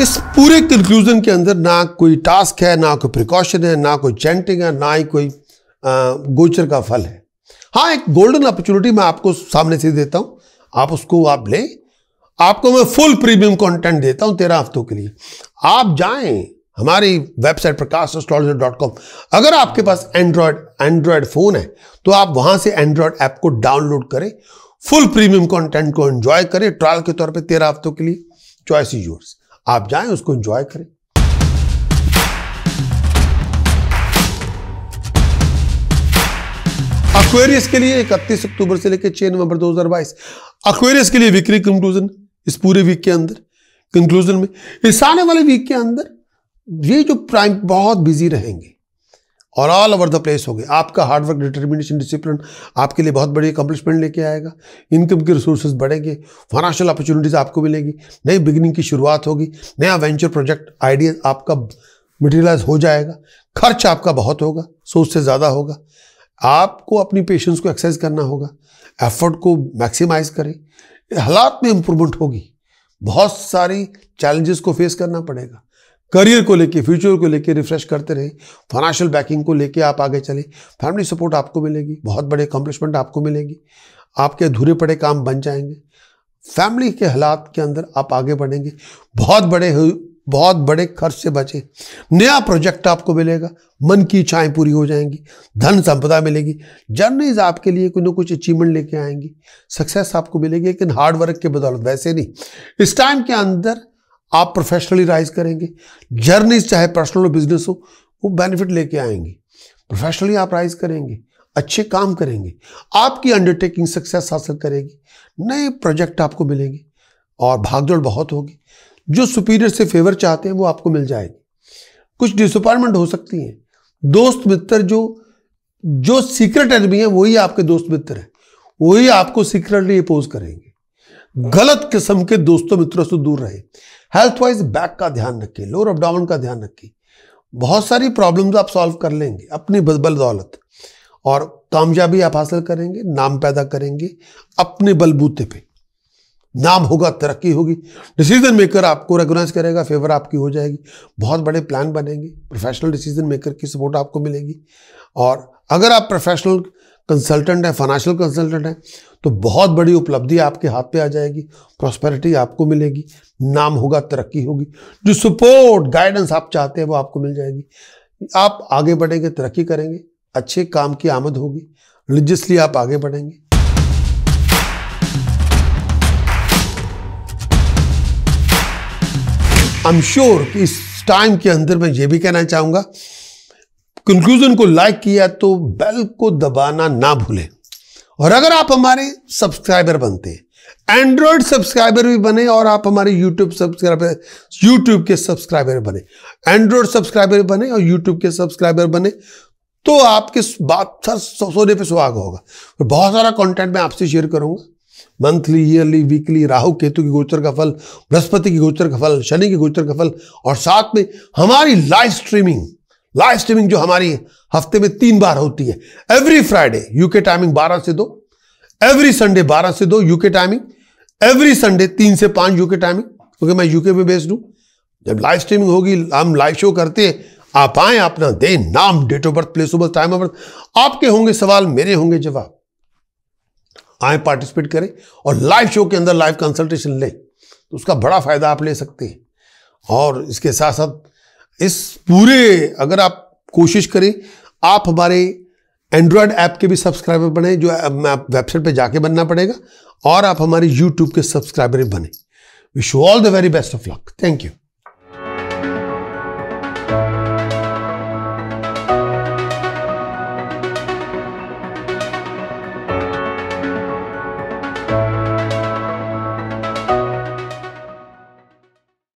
इस पूरे कंक्लूजन के अंदर ना कोई टास्क है ना कोई प्रिकॉशन है ना कोई चैंटिंग है ना ही कोई गोचर का फल है हाँ एक गोल्डन अपॉर्चुनिटी मैं आपको सामने से देता हूँ आप उसको आप लें आपको मैं फुल प्रीमियम कंटेंट देता हूँ तेरह हफ्तों के लिए आप जाएं हमारी वेबसाइट प्रकाश डॉट कॉम अगर आपके पास एंड्रॉयड एंड्रॉयड फ़ोन है तो आप वहां से एंड्रॉयड ऐप को डाउनलोड करें फुल प्रीमियम कंटेंट को एंजॉय करें ट्रायल के तौर पे तेरह हफ्तों के लिए चॉइस इज योर्स आप जाएं उसको एंजॉय करें अक्वेरियस के लिए इकतीस अक्टूबर से लेकर छह नवंबर 2022 अक्वेरियस के लिए विक्री कंक्लूजन इस पूरे वीक के अंदर कंक्लूजन में इस आने वाले वीक के अंदर ये जो प्राइम बहुत बिजी रहेंगे और ऑल ओवर द प्लेस हो गए आपका हार्डवर्क डिटर्मिनेशन डिसिप्लिन आपके लिए बहुत बड़ी अकम्पलिशमेंट लेके आएगा इनकम के रिसोर्सेज बढ़ेंगे फाइनेंशियल अपॉर्चुनिटीज़ आपको मिलेगी नई बिगिनिंग की शुरुआत होगी नया वेंचर प्रोजेक्ट आइडिया आपका मटेरियलाइज हो जाएगा खर्च आपका बहुत होगा सोच से ज़्यादा होगा आपको अपनी पेशेंस को एक्सरसाइज करना होगा एफर्ट को मैक्सिमाइज करें हालात में इम्प्रूवमेंट होगी बहुत सारी चैलेंजेस को फेस करना पड़ेगा करियर को लेके फ्यूचर को लेके रिफ्रेश करते रहे फाइनेंशियल बैकिंग को लेके आप आगे चले फैमिली सपोर्ट आपको मिलेगी बहुत बड़े अकम्पलिशमेंट आपको मिलेगी आपके अधूरे पड़े काम बन जाएंगे फैमिली के हालात के अंदर आप आगे बढ़ेंगे बहुत बड़े बहुत बड़े खर्च से बचें नया प्रोजेक्ट आपको मिलेगा मन की इच्छाएं पूरी हो जाएंगी धन संपदा मिलेगी जर्नीज आपके लिए कोई ना कुछ अचीवमेंट लेके आएंगी सक्सेस आपको मिलेगी लेकिन हार्ड वर्क के बदौलत वैसे नहीं इस टाइम के अंदर आप प्रोफेशनली राइज करेंगे जर्नीज चाहे पर्सनल हो बिजनेस हो वो बेनिफिट लेके आएंगे प्रोफेशनली आप राइज करेंगे अच्छे काम करेंगे आपकी अंडरटेकिंग सक्सेस हासिल करेगी नए प्रोजेक्ट आपको मिलेंगे और भागदौड़ बहुत होगी जो सुपीरियर से फेवर चाहते हैं वो आपको मिल जाएगी कुछ डिसअपॉइंटमेंट हो सकती हैं दोस्त मित्र जो जो सीक्रेट एनमी है वही आपके दोस्त मित्र हैं वही आपको सीक्रेटली अपोज करेंगे गलत किस्म के दोस्तों मित्रों से दूर रहे हेल्थ वाइज बैक का ध्यान रखिए लोअर अपडाउन का ध्यान रखिए बहुत सारी प्रॉब्लम्स आप सॉल्व कर लेंगे अपनी बल दौलत और कामयाबी आप हासिल करेंगे नाम पैदा करेंगे अपने बलबूते पे नाम होगा तरक्की होगी डिसीजन मेकर आपको रिकोगनाइज करेगा फेवर आपकी हो जाएगी बहुत बड़े प्लान बनेंगे प्रोफेशनल डिसीजन मेकर की सपोर्ट आपको मिलेगी और अगर आप प्रोफेशनल कंसल्टेंट है फाइनेंशियल कंसल्टेंट है तो बहुत बड़ी उपलब्धि आपके हाथ पे आ जाएगी प्रॉस्पेरिटी आपको मिलेगी नाम होगा तरक्की होगी जो सपोर्ट गाइडेंस आप चाहते हैं वो आपको मिल जाएगी आप आगे बढ़ेंगे तरक्की करेंगे अच्छे काम की आमद होगी रिलीजियसली आप आगे बढ़ेंगे आई एम श्योर कि इस टाइम के अंदर मैं ये भी कहना चाहूँगा कंक्लूजन को लाइक किया तो बेल को दबाना ना भूलें और अगर आप हमारे सब्सक्राइबर बनते हैं एंड्रॉयड सब्सक्राइबर भी बने और आप हमारे यूट्यूब सब्सक्राइबर यूट्यूब के सब्सक्राइबर बने एंड्रॉयड सब्सक्राइबर बने और यूट्यूब के सब्सक्राइबर बने तो आपके बात सर सोने पे सुहाग होगा बहुत सारा कंटेंट मैं आपसे शेयर करूंगा monthly yearly weekly Rahu Ketu के गोचर का फल बृहस्पति के गोचर का फल शनि के गोचर का फल और साथ में हमारी लाइव स्ट्रीमिंग लाइव स्ट्रीमिंग जो हमारी हफ्ते में तीन बार होती है एवरी फ्राइडे यूके टाइमिंग 12 से 2 एवरी संडे 12 से 2 यूके टाइमिंग एवरी संडे तीन से पांच यूके टाइमिंग क्योंकि मैं यूके में बेस्ड हूं जब लाइव स्ट्रीमिंग होगी हम लाइव शो करते हैं आप आए अपना दे नाम date of birth place of birth time of birth आपके होंगे सवाल मेरे होंगे जवाब आए पार्टिसिपेट करें और लाइव शो के अंदर लाइव कंसल्टेशन लें तो उसका बड़ा फायदा आप ले सकते हैं और इसके साथ साथ इस पूरे अगर आप कोशिश करें आप हमारे एंड्रॉयड ऐप के भी सब्सक्राइबर बने जो आप वेबसाइट पे जाके बनना पड़ेगा और आप हमारे यूट्यूब के सब्सक्राइबर बने wish you all the very best of luck thank you